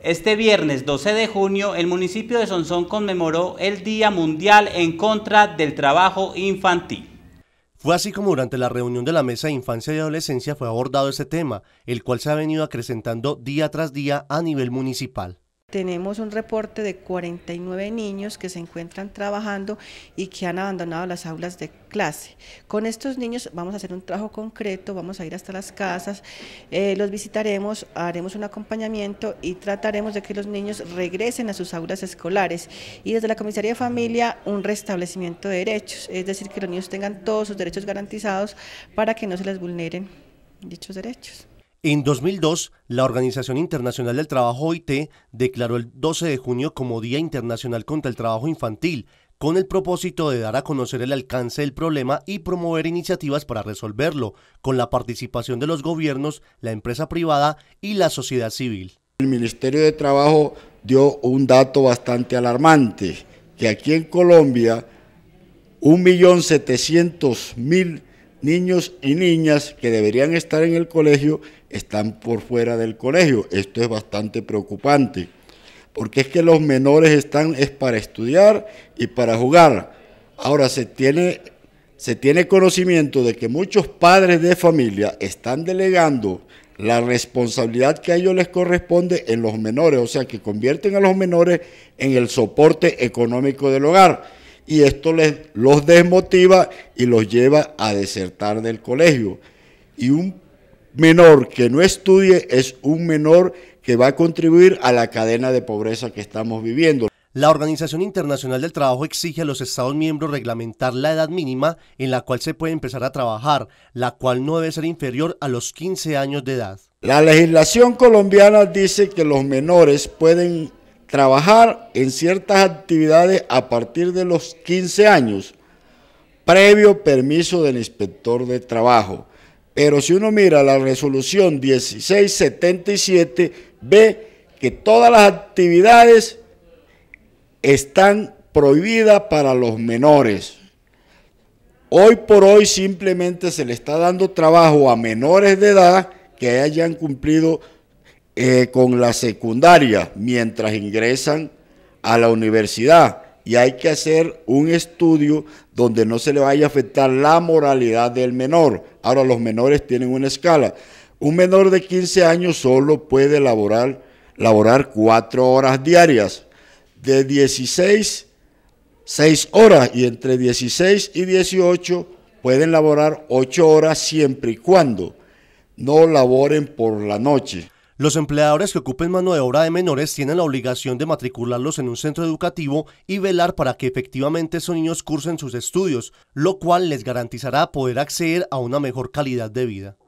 Este viernes 12 de junio, el municipio de Sonsón conmemoró el Día Mundial en contra del trabajo infantil. Fue así como durante la reunión de la Mesa de Infancia y Adolescencia fue abordado ese tema, el cual se ha venido acrecentando día tras día a nivel municipal. Tenemos un reporte de 49 niños que se encuentran trabajando y que han abandonado las aulas de clase. Con estos niños vamos a hacer un trabajo concreto, vamos a ir hasta las casas, eh, los visitaremos, haremos un acompañamiento y trataremos de que los niños regresen a sus aulas escolares. Y desde la Comisaría de Familia, un restablecimiento de derechos, es decir, que los niños tengan todos sus derechos garantizados para que no se les vulneren dichos derechos. En 2002, la Organización Internacional del Trabajo OIT declaró el 12 de junio como Día Internacional contra el Trabajo Infantil, con el propósito de dar a conocer el alcance del problema y promover iniciativas para resolverlo, con la participación de los gobiernos, la empresa privada y la sociedad civil. El Ministerio de Trabajo dio un dato bastante alarmante, que aquí en Colombia 1.700.000 niños y niñas que deberían estar en el colegio están por fuera del colegio. Esto es bastante preocupante, porque es que los menores están es para estudiar y para jugar. Ahora se tiene se tiene conocimiento de que muchos padres de familia están delegando la responsabilidad que a ellos les corresponde en los menores, o sea, que convierten a los menores en el soporte económico del hogar y esto les, los desmotiva y los lleva a desertar del colegio. Y un menor que no estudie es un menor que va a contribuir a la cadena de pobreza que estamos viviendo. La Organización Internacional del Trabajo exige a los Estados miembros reglamentar la edad mínima en la cual se puede empezar a trabajar, la cual no debe ser inferior a los 15 años de edad. La legislación colombiana dice que los menores pueden trabajar en ciertas actividades a partir de los 15 años, previo permiso del inspector de trabajo. Pero si uno mira la resolución 1677, ve que todas las actividades están prohibidas para los menores. Hoy por hoy simplemente se le está dando trabajo a menores de edad que hayan cumplido eh, con la secundaria mientras ingresan a la universidad. Y hay que hacer un estudio donde no se le vaya a afectar la moralidad del menor. Ahora los menores tienen una escala. Un menor de 15 años solo puede laborar, laborar 4 horas diarias. De 16, 6 horas. Y entre 16 y 18 pueden laborar 8 horas siempre y cuando no laboren por la noche. Los empleadores que ocupen mano de obra de menores tienen la obligación de matricularlos en un centro educativo y velar para que efectivamente esos niños cursen sus estudios, lo cual les garantizará poder acceder a una mejor calidad de vida.